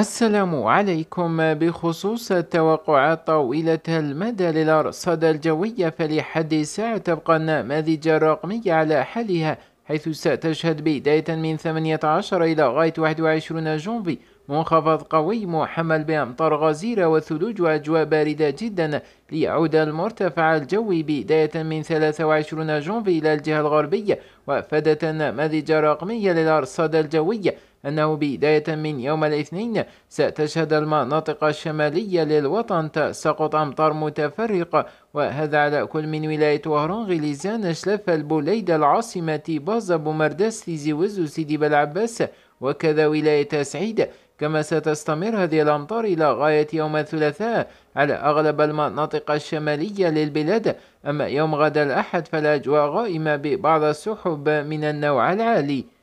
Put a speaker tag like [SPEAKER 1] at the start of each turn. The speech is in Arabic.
[SPEAKER 1] السلام عليكم بخصوص التوقعات طويلة المدى للأرصاد الجوية فلحد الساعة تبقى النماذج الرقمية على حالها حيث ستشهد بداية من 18 إلى غاية 21 جونفي منخفض قوي محمل بأمطار غزيرة وثلوج وأجواء باردة جدا ليعود المرتفع الجوي بداية من 23 جونفي إلى الجهة الغربية وأفادت النماذج الرقمية للأرصاد الجوية أنه بداية من يوم الاثنين ستشهد المناطق الشمالية للوطن تساقط أمطار متفرقة وهذا على كل من ولاية وهران غليزان شلف البوليد العاصمة بازا بومرداس تيزي وزو سيدي بلعباس وكذا ولاية سعيد كما ستستمر هذه الأمطار إلى غاية يوم الثلاثاء على أغلب المناطق الشمالية للبلاد أما يوم غد الأحد فالأجواء غائمة ببعض السحب من النوع العالي